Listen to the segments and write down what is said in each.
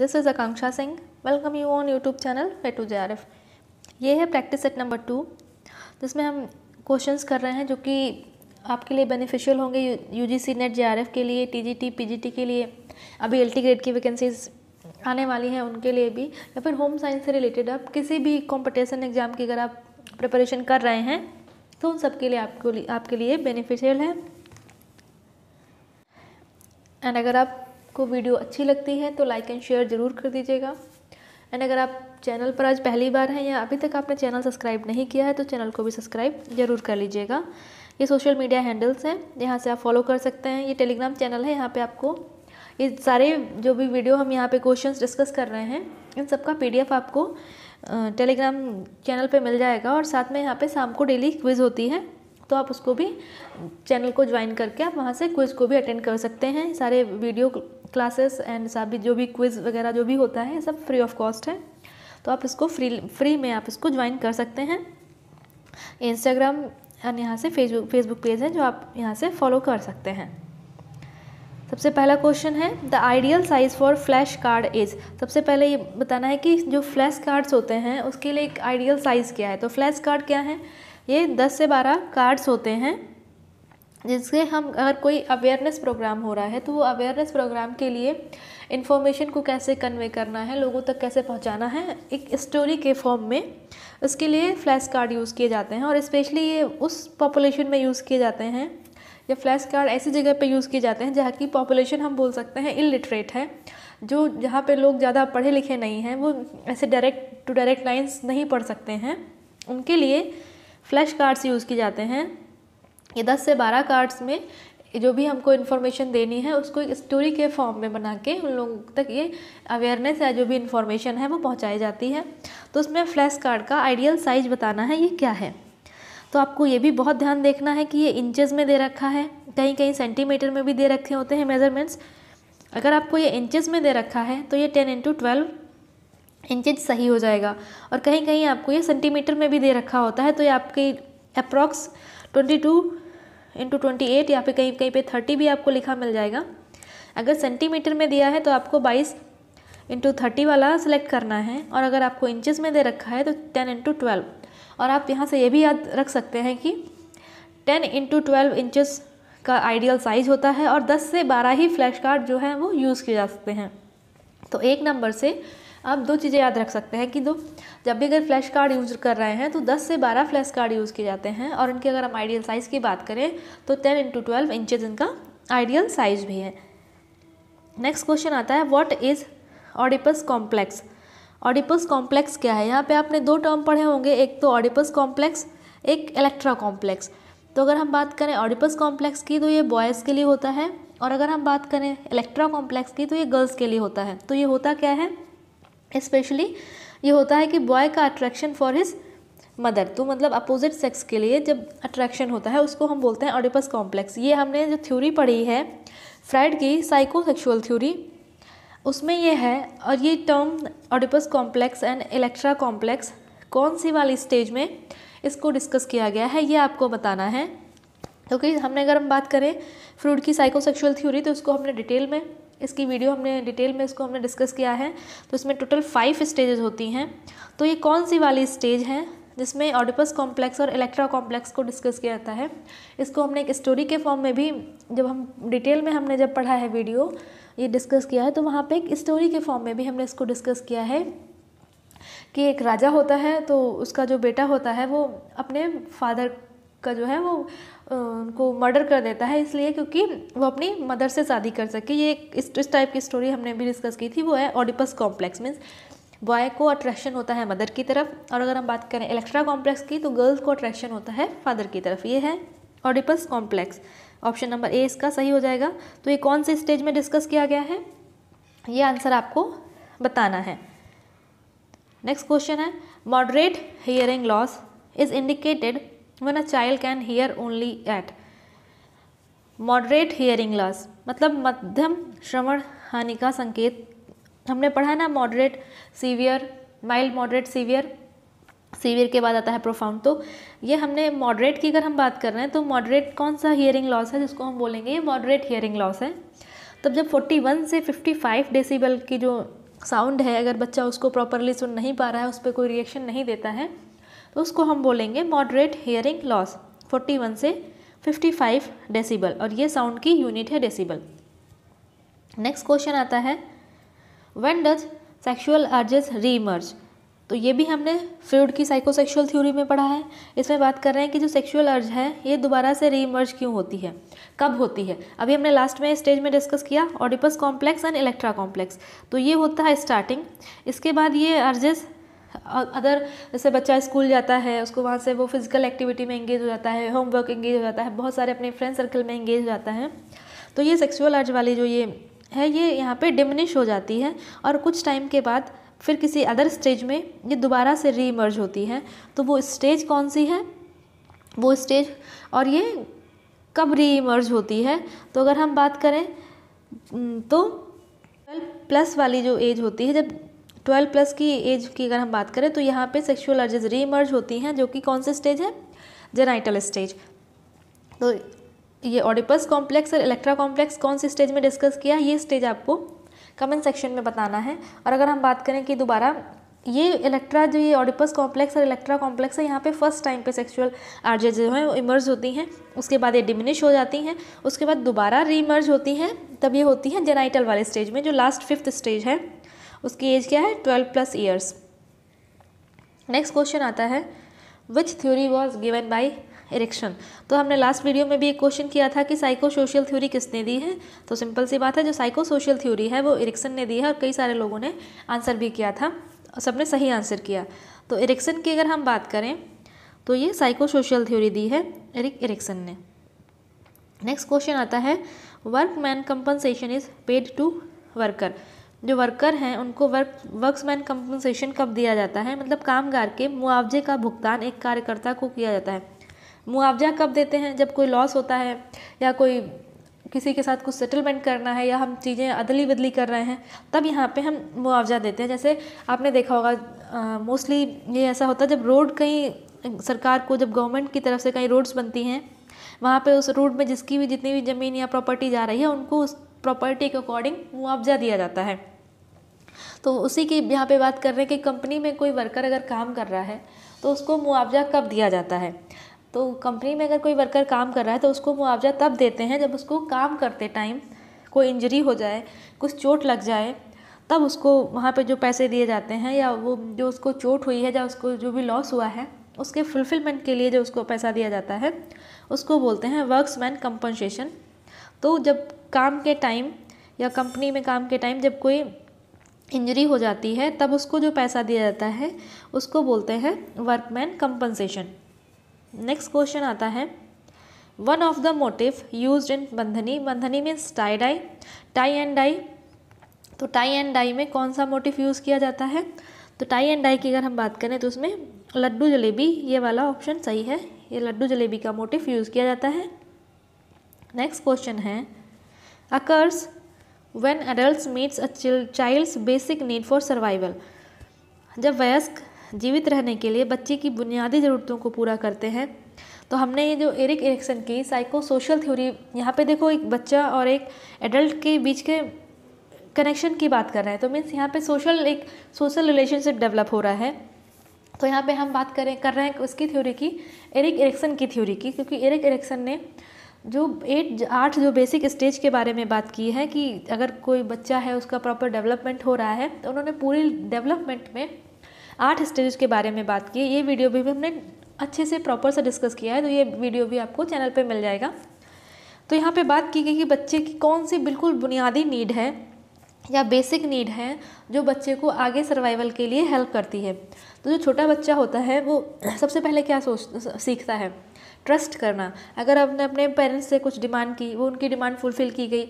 this is Akanksha Singh welcome you on YouTube channel to J R F ये है practice set number two जिसमें हम questions कर रहे हैं जो कि आपके लिए बेनिफिशियल होंगे U G C NET J R F के लिए T G T P G T के लिए अभी एल टी ग्रेड की वैकेंसीज आने वाली हैं उनके लिए भी या फिर होम साइंस से रिलेटेड आप किसी भी कॉम्पिटिशन एग्ज़ाम की अगर आप प्रिपरेशन कर रहे हैं तो उन सब के लिए आपको आपके लिए बेनिफिशियल है एंड अगर आप आपको वीडियो अच्छी लगती है तो लाइक एंड शेयर ज़रूर कर दीजिएगा एंड अगर आप चैनल पर आज पहली बार हैं या अभी तक आपने चैनल सब्सक्राइब नहीं किया है तो चैनल को भी सब्सक्राइब ज़रूर कर लीजिएगा ये सोशल मीडिया हैंडल्स हैं यहाँ से आप फॉलो कर सकते हैं ये टेलीग्राम चैनल है यहाँ पे आपको ये सारे जो भी वीडियो हम यहाँ पे क्वेश्चंस डिस्कस कर रहे हैं इन सब का पीडीएफ आपको टेलीग्राम चैनल पर मिल जाएगा और साथ में यहाँ पर शाम को डेली क्विज़ होती है तो आप उसको भी चैनल को ज्वाइन करके आप वहाँ से क्विज़ को भी अटेंड कर सकते हैं सारे वीडियो क्लासेस एंड सभी जो भी क्विज़ वगैरह जो भी होता है सब फ्री ऑफ कॉस्ट है तो आप इसको फ्री फ्री में आप इसको ज्वाइन कर सकते हैं इंस्टाग्राम एंड यहाँ से फेसबुक फेसबुक पेज है जो आप यहाँ से फॉलो कर सकते हैं सबसे पहला क्वेश्चन है the ideal size for flash card is सबसे पहले ये बताना है कि जो फ्लैश कार्ड्स होते हैं उसके लिए एक आइडियल साइज़ क्या है तो फ्लैश कार्ड क्या है ये 10 से 12 कार्ड्स होते हैं जिससे हम अगर कोई अवेयरनेस प्रोग्राम हो रहा है तो वो अवेयरनेस प्रोग्राम के लिए इन्फॉर्मेशन को कैसे कन्वे करना है लोगों तक कैसे पहुंचाना है एक स्टोरी के फॉर्म में उसके लिए फ्लैश कार्ड यूज़ किए जाते हैं और स्पेशली ये उस पॉपुलेशन में यूज़ किए जाते हैं या फ्लैश कार्ड ऐसी जगह पर यूज़ किए जाते हैं जहाँ की पॉपुलेशन हम बोल सकते हैं इलिटरेट है जो जहाँ पर लोग ज़्यादा पढ़े लिखे नहीं हैं वो ऐसे डायरेक्ट टू डायरेक्ट लाइन्स नहीं पढ़ सकते हैं उनके लिए फ्लैश कार्ड्स यूज़ किए जाते हैं ये दस से बारह कार्ड्स में जो भी हमको इन्फॉर्मेशन देनी है उसको एक स्टोरी के फॉर्म में बना के उन लोगों तक ये अवेयरनेस या जो भी इन्फॉर्मेशन है वो पहुंचाई जाती है तो उसमें फ्लैश कार्ड का आइडियल साइज बताना है ये क्या है तो आपको ये भी बहुत ध्यान देखना है कि ये इंचेस में दे रखा है कहीं कहीं सेंटीमीटर में भी दे रखे होते हैं मेजरमेंट्स अगर आपको ये इंचज़ में दे रखा है तो ये टेन इंटू ट्वेल्व सही हो जाएगा और कहीं कहीं आपको ये सेंटीमीटर में भी दे रखा होता है तो ये आपकी approx twenty two into twenty eight या फिर कहीं कहीं पे थर्टी भी आपको लिखा मिल जाएगा अगर सेंटीमीटर में दिया है तो आपको बाईस इंटू थर्टी वाला सिलेक्ट करना है और अगर आपको इंचेस में दे रखा है तो टेन इंटू ट्वेल्व और आप यहाँ से ये भी याद रख सकते हैं कि टेन इंटू ट्वेल्व इंचज़ का आइडियल साइज होता है और दस से बारह ही फ्लैश कार्ड जो है वो यूज़ किए जा सकते हैं तो एक नंबर से आप दो चीज़ें याद रख सकते हैं कि दो जब भी अगर फ्लैश कार्ड यूज़ कर रहे हैं तो 10 से 12 फ्लैश कार्ड यूज़ किए जाते हैं और इनके अगर हम आइडियल साइज़ की बात करें तो 10 इंटू ट्वेल्व इंचज़ इनका आइडियल साइज भी है नेक्स्ट क्वेश्चन आता है what is Oedipus complex Oedipus complex क्या है यहाँ पर आपने दो टर्म पढ़े होंगे एक तो ऑडिपस कॉम्प्लेक्स एक इलेक्ट्रा कॉम्प्लेक्स तो अगर हम बात करें ऑडिपस कॉम्प्लेक्स की तो ये बॉयज़ के लिए होता है और अगर हम बात करें इलेक्ट्रा कॉम्प्लेक्स की तो ये गर्ल्स के लिए होता है तो ये होता क्या है स्पेशली ये होता है कि बॉय का अट्रैक्शन फॉर हिज मदर तो मतलब अपोजिट सेक्स के लिए जब अट्रैक्शन होता है उसको हम बोलते हैं ऑडिपस कॉम्प्लेक्स ये हमने जो थ्योरी पढ़ी है फ्राइड की साइकोसेक्सुअल थ्योरी उसमें यह है और ये term Oedipus complex and Electra complex कौन सी वाली स्टेज में इसको डिस्कस किया गया है ये आपको बताना है क्योंकि तो हमने अगर हम बात करें फ्रूड की साइकोसेक्सुअल थ्योरी तो उसको हमने डिटेल में इसकी वीडियो हमने डिटेल में इसको हमने डिस्कस किया है तो इसमें टोटल फाइव स्टेजेस होती हैं तो ये कौन सी वाली स्टेज है जिसमें ऑडिपस कॉम्प्लेक्स और इलेक्ट्रा कॉम्प्लेक्स को डिस्कस किया जाता है इसको हमने एक स्टोरी के फॉर्म में भी जब हम डिटेल में हमने जब पढ़ा है वीडियो ये डिस्कस किया है तो वहाँ पे एक स्टोरी के फॉर्म में भी हमने इसको डिस्कस किया है कि एक राजा होता है तो उसका जो बेटा होता है वो अपने फादर का जो है वो उनको मर्डर कर देता है इसलिए क्योंकि वो अपनी मदर से शादी कर सके ये इस इस टाइप की स्टोरी हमने भी डिस्कस की थी वो है ऑडिपस कॉम्प्लेक्स मीन्स बॉय को अट्रैक्शन होता है मदर की तरफ और अगर हम बात करें इलेक्ट्रा कॉम्प्लेक्स की तो गर्ल्स को अट्रैक्शन होता है फादर की तरफ ये है Oedipus complex option number A इसका सही हो जाएगा तो ये कौन से स्टेज में डिस्कस किया गया है ये आंसर आपको बताना है नेक्स्ट क्वेश्चन है moderate hearing loss is indicated when a child can hear only at moderate hearing loss मतलब मध्यम श्रवण हानि का संकेत हमने पढ़ा ना moderate severe mild moderate severe severe के बाद आता है प्रोफाउंड तो ये हमने मॉडरेट की अगर हम बात कर रहे हैं तो मॉडरेट कौन सा हियरिंग लॉस है जिसको हम बोलेंगे ये मॉडरेट हियरिंग लॉस है तब जब 41 से 55 डेसिबल की जो साउंड है अगर बच्चा उसको प्रॉपरली सुन नहीं पा रहा है उस पर कोई रिएक्शन नहीं देता है तो उसको हम बोलेंगे मॉडरेट हेयरिंग लॉस 41 से 55 डेसिबल और ये साउंड की यूनिट है डेसिबल नेक्स्ट क्वेश्चन आता है when does sexual urges reemerge तो ये भी हमने फ्रूड की साइकोसेक्सुअल थ्योरी में पढ़ा है इसमें बात कर रहे हैं कि जो सेक्सुअल अर्ज है ये दोबारा से रीमर्ज क्यों होती है कब होती है अभी हमने लास्ट में स्टेज में डिस्कस किया Oedipus complex and Electra complex तो ये होता है स्टार्टिंग इसके बाद ये अर्जेस अदर जैसे बच्चा स्कूल जाता है उसको वहाँ से वो फिज़िकल एक्टिविटी में इंगेज हो जाता है होमवर्क इंगेज हो जाता है बहुत सारे अपने फ्रेंड सर्कल में इंगेज हो जाता है तो ये सेक्सुअल आर्ट वाली जो ये है ये यहाँ पे डिमिनिश हो जाती है और कुछ टाइम के बाद फिर किसी अदर स्टेज में ये दोबारा से रीमर्ज होती है तो वो स्टेज कौन सी है वो स्टेज और ये कब रीमर्ज होती है तो अगर हम बात करें तो ट्वेल्व प्लस वाली जो एज होती है जब ट्वेल्व प्लस की एज की अगर हम बात करें तो यहाँ पे सेक्सुअल अर्जेज इमर्ज होती हैं जो कि कौन से स्टेज है जेनाइटल स्टेज तो ये ऑडिपस कॉम्प्लेक्स और इलेक्ट्रा कॉम्प्लेक्स कौन से स्टेज में डिस्कस किया ये स्टेज आपको कमेंट सेक्शन में बताना है और अगर हम बात करें कि दोबारा ये इलेक्ट्रा जो ये ऑडिपस कॉम्प्लेक्स और इलेक्ट्रा कॉम्प्लेक्स है यहाँ पे फर्स्ट टाइम पे सेक्सुअल आर्जेज जो है वो इमर्ज होती हैं उसके बाद ये डिमिनिश हो जाती हैं उसके बाद दोबारा इमर्ज होती हैं तब ये होती हैं जेनाइटल वाले स्टेज में जो लास्ट फिफ्थ स्टेज है उसकी एज क्या है twelve plus years next question आता है which theory was given by Erikson तो हमने लास्ट वीडियो में भी एक क्वेश्चन किया था कि साइको सोशल थ्योरी किसने दी है तो सिंपल सी बात है जो साइको सोशल थ्योरी है वो इरेक्शन ने दी है और कई सारे लोगों ने आंसर भी किया था सबने सही आंसर किया तो इरेक्शन की अगर हम बात करें तो ये साइको सोशल थ्योरी दी है एरिक इरेक्शन ने नेक्स्ट क्वेश्चन आता है work man compensation is paid to worker जो वर्कर हैं उनको वर्क वर्कसमैन कंपनसेशन कब दिया जाता है मतलब कामगार के मुआवजे का भुगतान एक कार्यकर्ता को किया जाता है मुआवजा कब देते हैं जब कोई लॉस होता है या कोई किसी के साथ कुछ सेटलमेंट करना है या हम चीज़ें अदली बदली कर रहे हैं तब यहाँ पे हम मुआवजा देते हैं जैसे आपने देखा होगा मोस्टली ये ऐसा होता है जब रोड कहीं सरकार को जब गवर्नमेंट की तरफ से कहीं रोड्स बनती हैं वहाँ पे उस रोड में जिसकी भी जितनी भी ज़मीन या प्रॉपर्टी जा रही है उनको उस प्रॉपर्टी के अकॉर्डिंग मुआवजा दिया जाता है तो उसी की यहाँ पे बात कर रहे हैं कि कंपनी में कोई वर्कर अगर काम कर रहा है तो उसको मुआवजा कब दिया जाता है तो कंपनी में अगर कोई वर्कर काम कर रहा है तो उसको मुआवजा तब देते हैं जब उसको काम करते टाइम कोई इंजरी हो जाए कुछ चोट लग जाए तब उसको वहाँ पे जो पैसे दिए जाते हैं या वो जो उसको चोट हुई है या उसको जो भी लॉस हुआ है उसके फुलफिलमेंट के लिए जो उसको पैसा दिया जाता है उसको बोलते हैं मैन कंपनसेशन तो जब काम के टाइम या कंपनी में काम के टाइम जब कोई इंजरी हो जाती है तब उसको जो पैसा दिया जाता है उसको बोलते हैं वर्कमैन कंपनसेशन नेक्स्ट क्वेश्चन आता है one of the motive use in bandhani bandhani means tie dye tie and dye तो टाई एंड डाई में कौन सा मोटिव यूज़ किया जाता है तो टाई एंड डाई की अगर हम बात करें तो उसमें लड्डू जलेबी ये वाला ऑप्शन सही है ये लड्डू जलेबी का मोटिव यूज़ किया जाता है नेक्स्ट क्वेश्चन है occurs when adult meets a child's basic need for survival जब वयस्क जीवित रहने के लिए बच्चे की बुनियादी ज़रूरतों को पूरा करते हैं तो हमने ये जो एरिक एरिक्सन की साइको सोशल थ्योरी यहाँ पे देखो एक बच्चा और एक एडल्ट के बीच के कनेक्शन की बात कर रहे हैं तो मीन्स यहाँ पे सोशल एक सोशल रिलेशनशिप डेवलप हो रहा है तो यहाँ पे हम बात करें कर रहे हैं उसकी थ्योरी की एरिक एरिक्सन की थ्योरी की क्योंकि एरिक एरिक्सन ने जो एट आठ जो बेसिक स्टेज के बारे में बात की है कि अगर कोई बच्चा है उसका प्रॉपर डेवलपमेंट हो रहा है तो उन्होंने पूरी डेवलपमेंट में आठ स्टेज के बारे में बात की ये वीडियो भी, हमने अच्छे से प्रॉपर से डिस्कस किया है तो ये वीडियो भी आपको चैनल पर मिल जाएगा तो यहाँ पे बात की गई कि बच्चे की कौन सी बिल्कुल बुनियादी नीड है या बेसिक नीड है जो बच्चे को आगे सर्वाइवल के लिए हेल्प करती है तो जो छोटा बच्चा होता है वो सबसे पहले क्या सोच सीखता है ट्रस्ट करना अगर आपने अपने पेरेंट्स से कुछ डिमांड की वो उनकी डिमांड फुलफ़िल की गई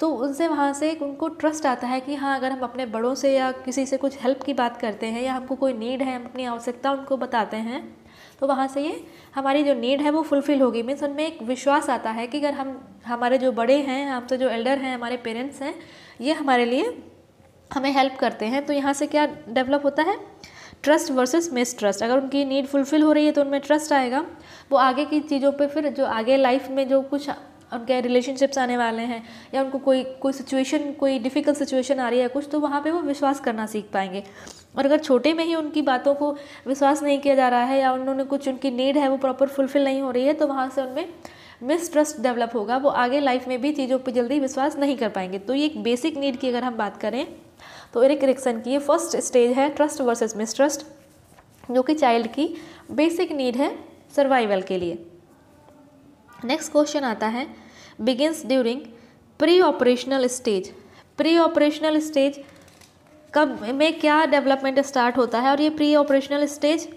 तो उनसे वहाँ से उनको ट्रस्ट आता है कि हाँ अगर हम अपने बड़ों से या किसी से कुछ हेल्प की बात करते हैं या हमको कोई नीड है हम अपनी आवश्यकता उनको बताते हैं तो वहाँ से ये हमारी जो नीड है वो फुलफ़िल होगी मीन्स उनमें एक विश्वास आता है कि अगर हम हमारे जो बड़े हैं हमसे तो जो एल्डर हैं हमारे पेरेंट्स हैं ये हमारे लिए हमें हेल्प करते हैं तो यहाँ से क्या डेवलप होता है ट्रस्ट वर्सेस मिस ट्रस्ट अगर उनकी नीड फुलफ़िल हो रही है तो उनमें ट्रस्ट आएगा वो आगे की चीज़ों पे फिर जो आगे लाइफ में जो कुछ उनके रिलेशनशिप्स आने वाले हैं या उनको कोई कोई सिचुएशन कोई डिफ़िकल्ट सिचुएशन आ रही है कुछ तो वहाँ पे वो विश्वास करना सीख पाएंगे और अगर छोटे में ही उनकी बातों को विश्वास नहीं किया जा रहा है या उन्होंने कुछ उनकी नीड है वो प्रॉपर फुलफ़िल नहीं हो रही है तो वहाँ से उनमें मिसट्रस्ट डेवलप होगा वो आगे लाइफ में भी चीज़ों पर जल्दी विश्वास नहीं कर पाएंगे तो ये एक बेसिक नीड की अगर हम बात करें तो एरिक रिक्सन की ये फर्स्ट स्टेज है ट्रस्ट वर्सेस मिसट्रस्ट जो कि चाइल्ड की बेसिक नीड है सर्वाइवल के लिए नेक्स्ट क्वेश्चन आता है begins during preoperational stage preoperational stage कब में क्या डेवलपमेंट स्टार्ट होता है और ये प्री ऑपरेशनल स्टेज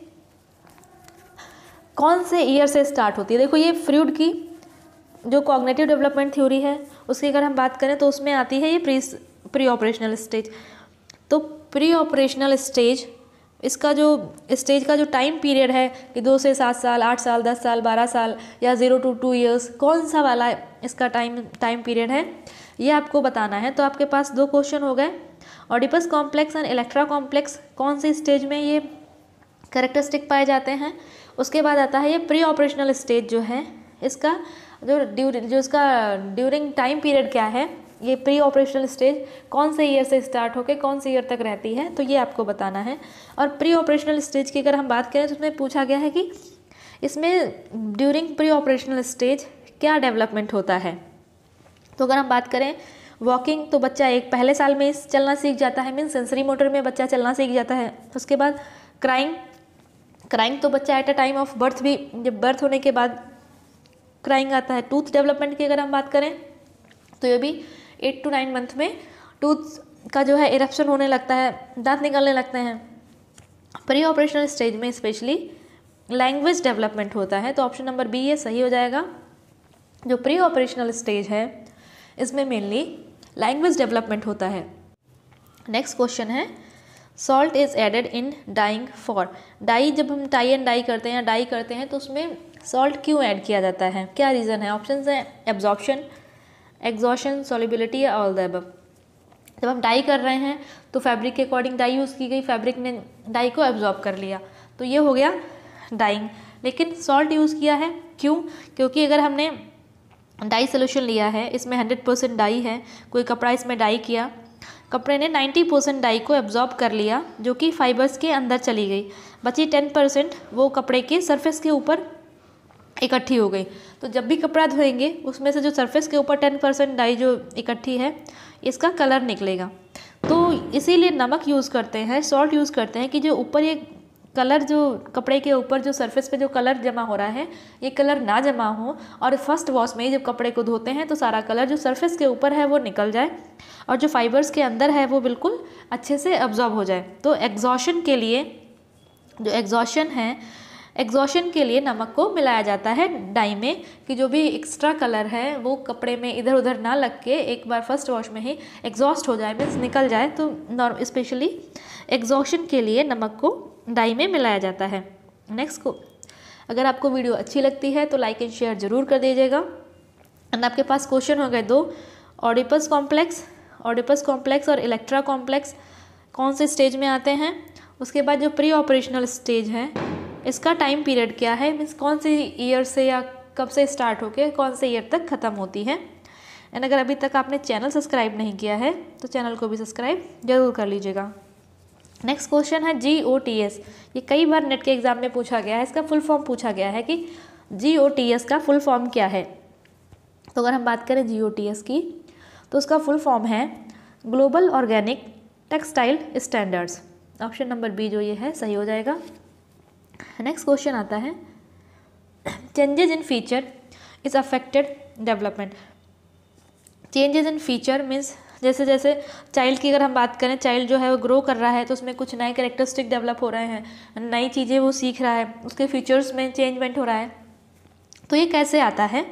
कौन से ईयर से स्टार्ट होती है देखो ये फ्रूड की जो कॉग्नेटिव डेवलपमेंट थ्योरी है उसकी अगर हम बात करें तो उसमें आती है ये प्री प्री ऑपरेशनल स्टेज तो प्री ऑपरेशनल स्टेज इसका जो स्टेज का जो टाइम पीरियड है कि दो से सात साल आठ साल दस साल बारह साल या ज़ीरो टू टू ईयर्स कौन सा वाला इसका टाइम टाइम पीरियड है ये आपको बताना है तो आपके पास दो क्वेश्चन हो गए Oedipus complex and Electra complex कौन से स्टेज में ये करेक्टरिस्टिक पाए जाते हैं उसके बाद आता है ये प्री ऑपरेशनल स्टेज जो है इसका जो ड्यूरिंग जो इसका ड्यूरिंग टाइम पीरियड क्या है ये प्री ऑपरेशनल स्टेज कौन से ईयर से स्टार्ट होकर कौन से ईयर तक रहती है तो ये आपको बताना है और प्री ऑपरेशनल स्टेज की अगर हम बात करें तो उसमें पूछा गया है कि इसमें ड्यूरिंग प्री ऑपरेशनल स्टेज क्या डेवलपमेंट होता है तो अगर हम बात करें वॉकिंग तो बच्चा एक पहले साल में चलना सीख जाता है मीन सेंसरी मोटर में बच्चा चलना सीख जाता है उसके बाद क्राइंग क्राइंग तो बच्चा at a time of birth भी जब बर्थ होने के बाद क्राइंग आता है टूथ डेवलपमेंट की अगर हम बात करें तो ये भी एट टू नाइन मंथ में टूथ का जो है इरप्शन होने लगता है दांत निकलने लगते हैं प्री ऑपरेशनल स्टेज में स्पेशली लैंग्वेज डेवलपमेंट होता है तो ऑप्शन नंबर बी ये सही हो जाएगा जो प्री ऑपरेशनल स्टेज है इसमें मेनली लैंग्वेज डेवलपमेंट होता है नेक्स्ट क्वेश्चन है salt is added in dyeing for dye जब हम टाई एंड डाई करते हैं या डाई करते हैं तो उसमें सॉल्ट क्यों ऐड किया जाता है क्या रीज़न है ऑप्शन हैं absorption exhaustion solubility all the above जब हम डाई कर रहे हैं तो फैब्रिक के अकॉर्डिंग डाई यूज़ की गई फैब्रिक ने डाई को एब्जॉर्ब कर लिया तो ये हो गया डाइंग लेकिन सॉल्ट यूज़ किया है क्यों क्योंकि अगर हमने डाई सोल्यूशन लिया है इसमें हंड्रेड परसेंट डाई है कोई कपड़ा इसमें डाई किया कपड़े ने नाइन्टी परसेंट डाई को एब्जॉर्ब कर लिया जो कि फाइबर्स के अंदर चली गई बची टेन परसेंट वो कपड़े के सरफेस के ऊपर इकट्ठी हो गई तो जब भी कपड़ा धोएंगे उसमें से जो सरफेस के ऊपर टेन परसेंट डाई जो इकट्ठी है इसका कलर निकलेगा तो इसीलिए नमक यूज़ करते हैं सॉल्ट यूज़ करते हैं कि जो ऊपर ये कलर जो कपड़े के ऊपर जो सरफेस पे जो कलर जमा हो रहा है ये कलर ना जमा हो और फर्स्ट वॉश में ही जब कपड़े को धोते हैं तो सारा कलर जो सरफेस के ऊपर है वो निकल जाए और जो फाइबर्स के अंदर है वो बिल्कुल अच्छे से अब्जॉर्ब हो जाए तो एग्जॉशन के लिए जो एग्जॉशन है एग्जॉशन के लिए नमक को मिलाया जाता है डाई में कि जो भी एक्स्ट्रा कलर है वो कपड़े में इधर उधर ना लग के एक बार फर्स्ट वॉश में ही एग्जॉस्ट हो जाए मीन्स निकल जाए तो नॉर्म स्पेशली एग्जॉशन के लिए नमक को डाई में मिलाया जाता है नेक्स्ट को अगर आपको वीडियो अच्छी लगती है तो लाइक एंड शेयर ज़रूर कर दीजिएगा एंड आपके पास क्वेश्चन हो गए दो ऑडिपस कॉम्प्लेक्स ऑडिपस कॉम्प्लेक्स और इलेक्ट्रा कॉम्प्लेक्स कौन से स्टेज में आते हैं उसके बाद जो प्री ऑपरेशनल स्टेज है इसका टाइम पीरियड क्या है मीन्स कौन से ईयर से या कब से स्टार्ट होकर कौन से ईयर तक ख़त्म होती है एंड अगर अभी तक आपने चैनल सब्सक्राइब नहीं किया है तो चैनल को भी सब्सक्राइब जरूर कर लीजिएगा नेक्स्ट क्वेश्चन है जी ओ टी एस ये कई बार नेट के एग्जाम में पूछा गया है इसका फुल फॉर्म पूछा गया है कि जी ओ टी एस का फुल फॉर्म क्या है तो अगर हम बात करें जी ओ टी एस की तो उसका फुल फॉर्म है global organic textile standards option number B जो ये है सही हो जाएगा नेक्स्ट क्वेश्चन आता है changes in feature is affected development changes in feature means जैसे जैसे चाइल्ड की अगर हम बात करें चाइल्ड जो है वो ग्रो कर रहा है तो उसमें कुछ नए करेक्टरिस्टिक डेवलप हो रहे हैं नई चीज़ें वो सीख रहा है उसके फीचर्स में चेंजमेंट हो रहा है तो ये कैसे आता है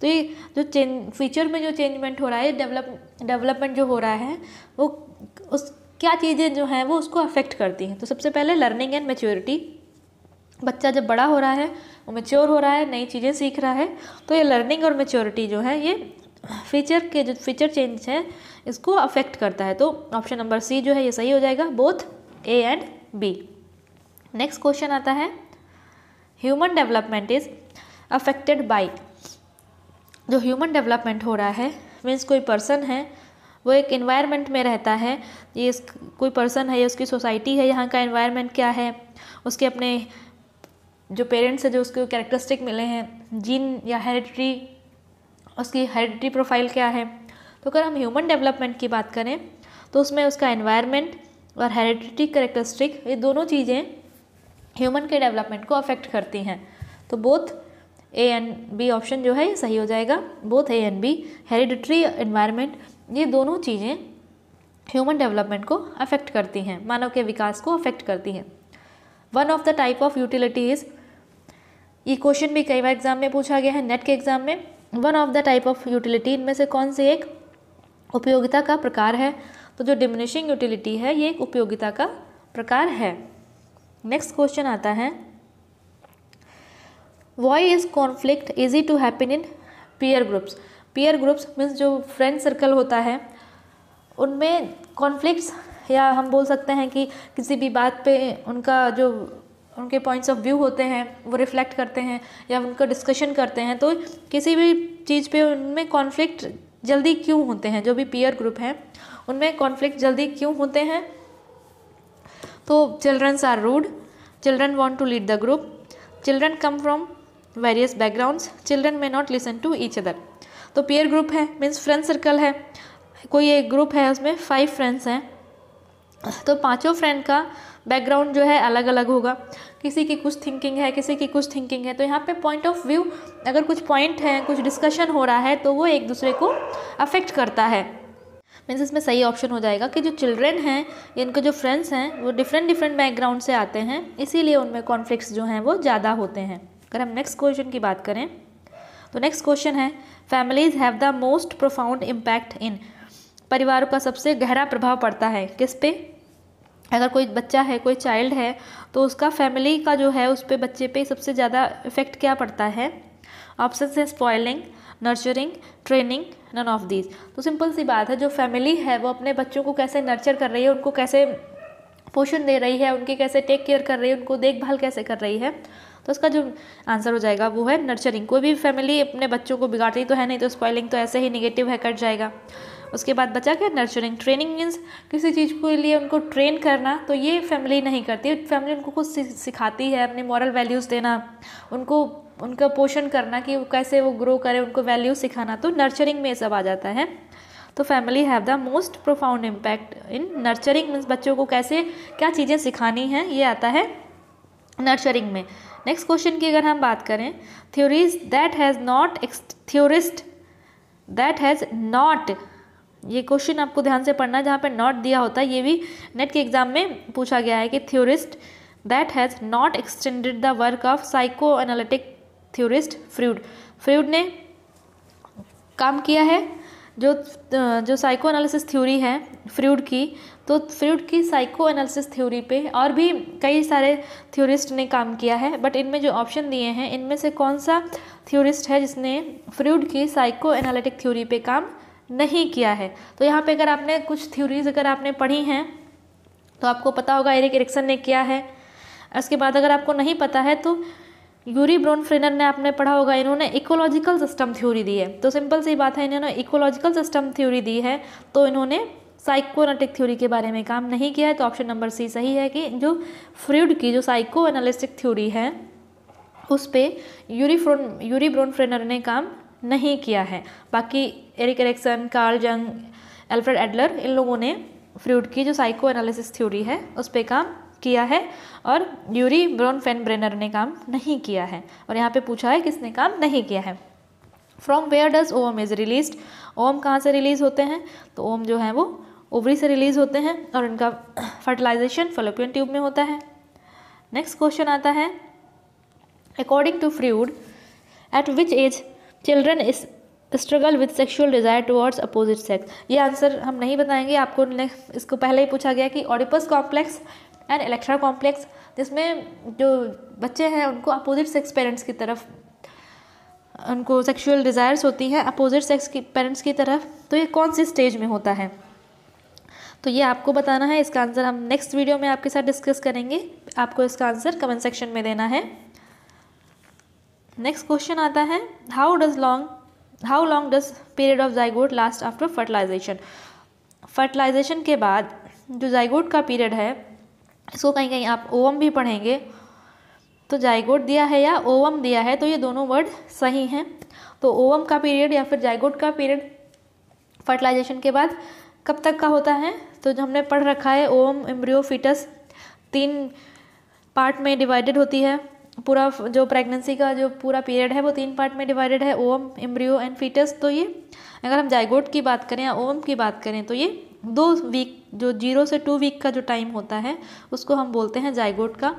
तो ये जो चेंज फीचर में जो चेंजमेंट हो रहा है डेवलप डेवलपमेंट जो हो रहा है वो उस क्या चीज़ें जो हैं वो उसको अफेक्ट करती हैं तो सबसे पहले लर्निंग एंड मेच्योरिटी बच्चा जब बड़ा हो रहा है वो मेच्योर हो रहा है नई चीज़ें सीख रहा है तो ये लर्निंग और मेच्योरिटी जो है ये फीचर के जो फीचर चेंज हैं इसको अफेक्ट करता है तो ऑप्शन नंबर सी जो है ये सही हो जाएगा both A and B next question आता है human development is affected by जो ह्यूमन डेवलपमेंट हो रहा है मीन्स कोई पर्सन है वो एक इन्वायरमेंट में रहता है ये कोई पर्सन है उसकी सोसाइटी है यहाँ का इन्वायरमेंट क्या है उसके अपने जो पेरेंट्स है जो उसके कैरेक्टरिस्टिक मिले हैं जीन या हेरिटरी उसकी हेरिटरी प्रोफाइल क्या है तो अगर हम ह्यूमन डेवलपमेंट की बात करें तो उसमें उसका एनवायरनमेंट और हेरिटरी करेक्टरिस्टिक ये दोनों चीज़ें ह्यूमन के डेवलपमेंट को अफेक्ट करती हैं तो both A and B option जो है ये सही हो जाएगा both A and B hereditary environment ये दोनों चीज़ें ह्यूमन डेवलपमेंट को अफेक्ट करती हैं मानव के विकास को अफेक्ट करती हैं one of the type of utility is ये क्वेश्चन भी कई बार एग्जाम में पूछा गया है नेट के एग्जाम में one of the type of utility इनमें से कौन सी एक उपयोगिता का प्रकार है तो जो डिमिनिशिंग यूटिलिटी है ये एक उपयोगिता का प्रकार है नेक्स्ट क्वेश्चन आता है why is conflict easy to happen in peer groups peer groups means जो फ्रेंड सर्कल होता है उनमें कॉन्फ्लिक्ट या हम बोल सकते हैं कि किसी भी बात पे उनका जो उनके पॉइंट्स ऑफ व्यू होते हैं वो रिफ्लेक्ट करते हैं या उनका डिस्कशन करते हैं तो किसी भी चीज़ पे उनमें कॉन्फ्लिक्ट जल्दी क्यों होते हैं जो भी पीयर ग्रुप हैं उनमें कॉन्फ्लिक्ट जल्दी क्यों होते हैं तो childrens are rude children want to lead the group children come from various backgrounds children may not listen to each other तो पीयर ग्रुप है मीन्स फ्रेंड सर्कल है कोई एक ग्रुप है उसमें फाइव फ्रेंड्स हैं तो पांचों फ्रेंड का बैकग्राउंड जो है अलग अलग होगा किसी की कुछ थिंकिंग है किसी की कुछ थिंकिंग है तो यहाँ पे पॉइंट ऑफ व्यू अगर कुछ पॉइंट हैं कुछ डिस्कशन हो रहा है तो वो एक दूसरे को अफेक्ट करता है मीन्स इसमें सही ऑप्शन हो जाएगा कि जो चिल्ड्रेन हैं इनके जो फ्रेंड्स हैं वो डिफरेंट डिफरेंट बैकग्राउंड से आते हैं इसीलिए उनमें कॉन्फ्लिक्ट जो हैं वो ज़्यादा होते हैं अगर हम नेक्स्ट क्वेश्चन की बात करें तो नेक्स्ट क्वेश्चन है families have the most profound impact in परिवारों का सबसे गहरा प्रभाव पड़ता है किस पे अगर कोई बच्चा है कोई चाइल्ड है तो उसका फैमिली का जो है उस पर बच्चे पे सबसे ज़्यादा इफेक्ट क्या पड़ता है ऑप्शन है spoiling nurturing training none of these तो सिंपल सी बात है जो फैमिली है वो अपने बच्चों को कैसे नर्चर कर रही है उनको कैसे पोषण दे रही है उनकी कैसे टेक केयर कर रही है उनको देखभाल कैसे कर रही है तो उसका जो आंसर हो जाएगा वो है नर्चरिंग कोई भी फैमिली अपने बच्चों को बिगाड़ती तो है नहीं तो स्पॉयलिंग तो ऐसे ही निगेटिव है कट जाएगा उसके बाद बचा क्या नर्चरिंग ट्रेनिंग मीन्स किसी चीज़ के लिए उनको ट्रेन करना तो ये फैमिली नहीं करती फैमिली उनको कुछ सिखाती है अपने मॉरल वैल्यूज़ देना उनको उनका पोषण करना कि वो कैसे वो ग्रो करें उनको वैल्यू सिखाना तो नर्चरिंग में सब आ जाता है तो family have the most profound impact in nurturing means बच्चों को कैसे क्या चीज़ें सिखानी हैं ये आता है नर्चरिंग में नेक्स्ट क्वेश्चन की अगर हम बात करें theories that has not theorist that has not ये क्वेश्चन आपको ध्यान से पढ़ना जहाँ पर नॉट दिया होता है ये भी नेट के एग्जाम में पूछा गया है कि theorist that has not extended the work of psycho analytic theorist Freud Freud ने काम किया है जो जो साइको एनालिसिस थ्योरी है फ्रूड की तो फ्रूड की साइको एनालिसिस थ्योरी पे और भी कई सारे थ्योरिस्ट ने काम किया है बट इनमें जो ऑप्शन दिए हैं इनमें से कौन सा थ्योरिस्ट है जिसने फ्रूड की साइको एनालिटिक थ्योरी पे काम नहीं किया है तो यहाँ पे अगर आपने कुछ थ्योरीज अगर आपने पढ़ी हैं तो आपको पता होगा एरिक एरिक्सन ने किया है इसके बाद अगर आपको नहीं पता है तो यूरी ब्रोन फ्रेनर ने आपने पढ़ा होगा इन्होंने इकोलॉजिकल सिस्टम थ्योरी दी है तो सिंपल सी बात है इन्होंने इकोलॉजिकल सिस्टम थ्योरी दी है तो इन्होंने साइकोनाटिक थ्योरी के बारे में काम नहीं किया है तो ऑप्शन नंबर सी सही है कि जो फ्रूड की जो साइको एनालिस्टिक थ्योरी है उस पर यूरी फ्रोन यूरी ब्रोन फ्रेनर ने काम नहीं किया है बाकी Erik Erikson Carl Jung Alfred Adler इन लोगों ने फ्रूड की जो साइको एनालिसिस थ्योरी है उस पर काम किया है और यूरी ब्रोन फेन ब्रेनर ने काम नहीं किया है और यहाँ पे पूछा है किसने काम नहीं किया है from where does ovum is release ovum कहाँ से रिलीज़ होते हैं तो ओम जो है वो ओवरी से रिलीज़ होते हैं और उनका फर्टिलाइजेशन फलोपियन ट्यूब में होता है नेक्स्ट क्वेश्चन आता है according to Freud at which age children is struggle with sexual desire towards opposite sex ये आंसर हम नहीं बताएंगे आपको नेक्स्ट इसको पहले ही पूछा गया कि Oedipus complex and Electra complex जिसमें जो बच्चे हैं उनको अपोजिट सेक्स पेरेंट्स की तरफ उनको सेक्सुअल डिज़ायर्स होती हैं अपोजिट सेक्स की पेरेंट्स की तरफ तो ये कौन सी स्टेज में होता है तो ये आपको बताना है इसका आंसर हम नेक्स्ट वीडियो में आपके साथ डिस्कस करेंगे आपको इसका आंसर कमेंट सेक्शन में देना है नेक्स्ट क्वेश्चन आता है how does long how long does period of zygote last after fertilization fertilization के बाद जो जाइगोट का पीरियड है इसको कहीं कहीं आप ओवम भी पढ़ेंगे तो जाइगोट दिया है या ओवम दिया है तो ये दोनों वर्ड सही हैं तो ओवम का पीरियड या फिर जाइगोट का पीरियड फर्टिलाइजेशन के बाद कब तक का होता है तो जो हमने पढ़ रखा है ओवम एम्ब्रियो फिटस तीन पार्ट में डिवाइडेड होती है पूरा जो प्रेगनेंसी का जो पूरा पीरियड है वो तीन पार्ट में डिवाइडेड है ओम एम्ब्रियो एंड फीटस तो ये अगर हम जाइगोट की बात करें या ओम की बात करें तो ये दो वीक जो जीरो से टू वीक का जो टाइम होता है उसको हम बोलते हैं जाइगोट का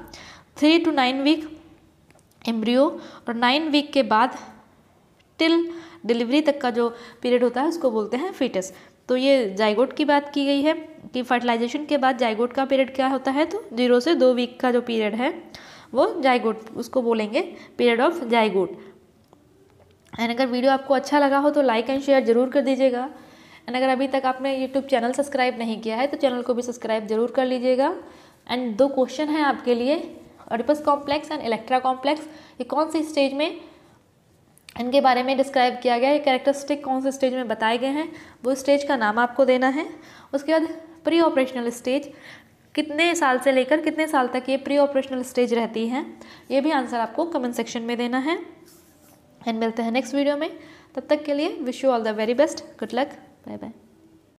three two nine week embryo और नाइन वीक के बाद टिल डिलीवरी तक का जो पीरियड होता है उसको बोलते हैं फीटस तो ये जाइगोट की बात की गई है कि फर्टिलाइजेशन के बाद जाइगोट का पीरियड क्या होता है तो जीरो से दो वीक का जो पीरियड है वो जायगोट उसको बोलेंगे पीरियड ऑफ जायगोट एंड अगर वीडियो आपको अच्छा लगा हो तो लाइक एंड शेयर ज़रूर कर दीजिएगा एंड अगर अभी तक आपने यूट्यूब चैनल सब्सक्राइब नहीं किया है तो चैनल को भी सब्सक्राइब जरूर कर लीजिएगा एंड दो क्वेश्चन हैं आपके लिए Oedipus complex and Electra complex ये कौन सी स्टेज में इनके बारे में डिस्क्राइब किया गया है कैरेक्टरिस्टिक कौन से स्टेज में बताए गए हैं वो स्टेज का नाम आपको देना है उसके बाद प्री ऑपरेशनल स्टेज कितने साल से लेकर कितने साल तक ये प्री ऑपरेशनल स्टेज रहती है ये भी आंसर आपको कमेंट सेक्शन में देना है एंड मिलते हैं नेक्स्ट वीडियो में तब तक के लिए wish you all the very best good luck bye bye